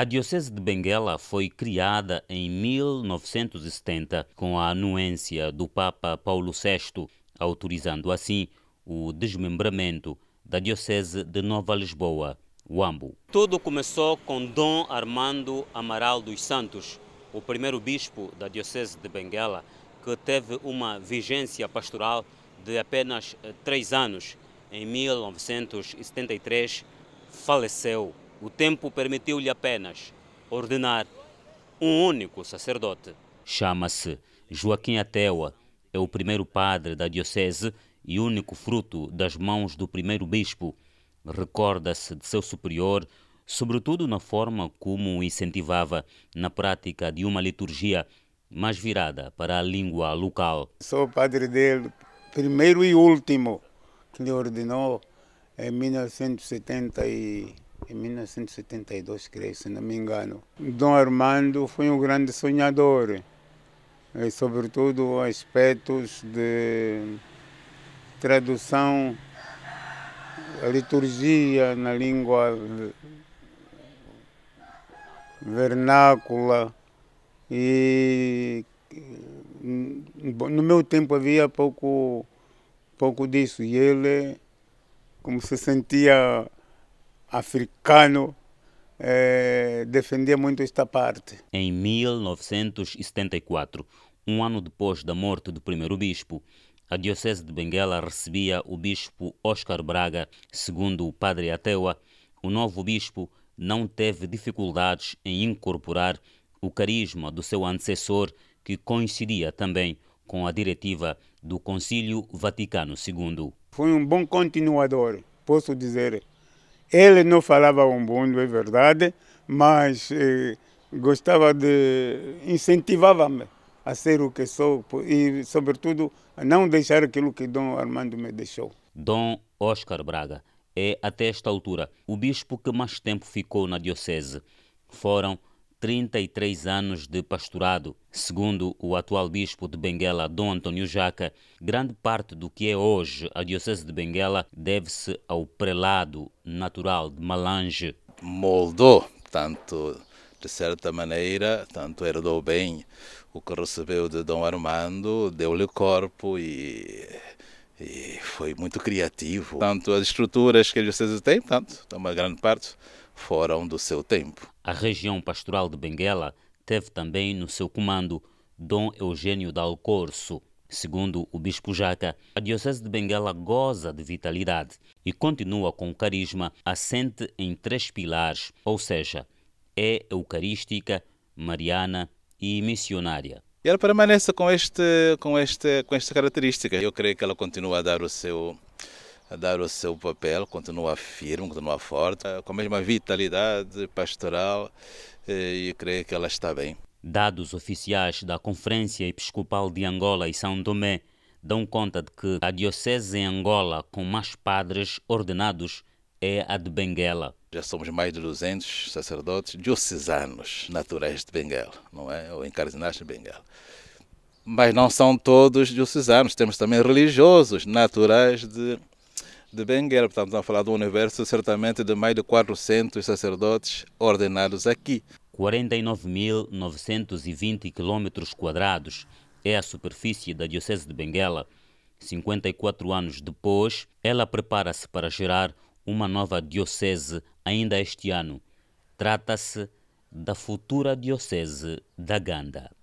A Diocese de Benguela foi criada em 1970 com a anuência do Papa Paulo VI, autorizando assim o desmembramento da Diocese de Nova Lisboa, Uambo. Tudo começou com Dom Armando Amaral dos Santos, o primeiro bispo da Diocese de Benguela, que teve uma vigência pastoral de apenas eh, três anos. Em 1973, faleceu. O tempo permitiu-lhe apenas ordenar um único sacerdote. Chama-se Joaquim Ateua, é o primeiro padre da Diocese e único fruto das mãos do primeiro bispo. Recorda-se de seu superior, sobretudo na forma como o incentivava na prática de uma liturgia mais virada para a língua local. Sou padre dele, primeiro e último, que lhe ordenou em 1970 e em 1972, creio, se não me engano. Dom Armando foi um grande sonhador, e, eh, sobretudo aspectos de tradução, liturgia na língua vernácula e eh, no meu tempo havia pouco pouco disso e ele como se sentia africano eh, defendia muito esta parte. Em 1974, um ano depois da morte do primeiro bispo, a Diocese de Benguela recebia o bispo Oscar Braga. Segundo o padre Ateua, o novo bispo não teve dificuldades em incorporar o carisma do seu antecessor, que coincidia também com a diretiva do Concílio Vaticano II. Foi um bom continuador, posso dizer. Ele não falava um mundo, é verdade, mas eh, gostava de. incentivava-me a ser o que sou e, sobretudo, a não deixar aquilo que Dom Armando me deixou. Dom Oscar Braga é, até esta altura, o bispo que mais tempo ficou na Diocese. Foram 33 anos de pastorado. Segundo o atual bispo de Benguela, Dom Antônio Jaca, grande parte do que é hoje a Diocese de Benguela deve-se ao prelado natural de Malange. Moldou, tanto de certa maneira, tanto herdou bem o que recebeu de Dom Armando, deu-lhe corpo e e foi muito criativo. Tanto as estruturas que a Diocese tem, tanto, uma grande parte, foram do seu tempo. A região pastoral de Benguela teve também no seu comando Dom Eugênio Dal Corso. Segundo o Bispo Jaca, a Diocese de Benguela goza de vitalidade e continua com carisma assente em três pilares, ou seja, é eucarística, mariana e missionária. E ela permanece com, este, com, este, com esta característica. Eu creio que ela continua a dar o seu, a dar o seu papel, continua firme, continua forte, eh, com a mesma vitalidade pastoral eh, e creio que ela está bem. Dados oficiais da Conferência Episcopal de Angola e São Tomé dão conta de que a diocese em Angola com mais padres ordenados é a de Benguela. Já somos mais de 200 sacerdotes diocesanos naturais de Benguela, não é? Ou encarnados de Benguela. Mas não são todos diocesanos, temos também religiosos naturais de de Benguela. Portanto, estamos a falar do universo certamente de mais de 400 sacerdotes ordenados aqui. 49.920 km quadrados é a superfície da Diocese de Benguela. 54 anos depois, ela prepara-se para gerar uma nova diocese ainda este ano. Trata-se da futura Diocese da Ganda.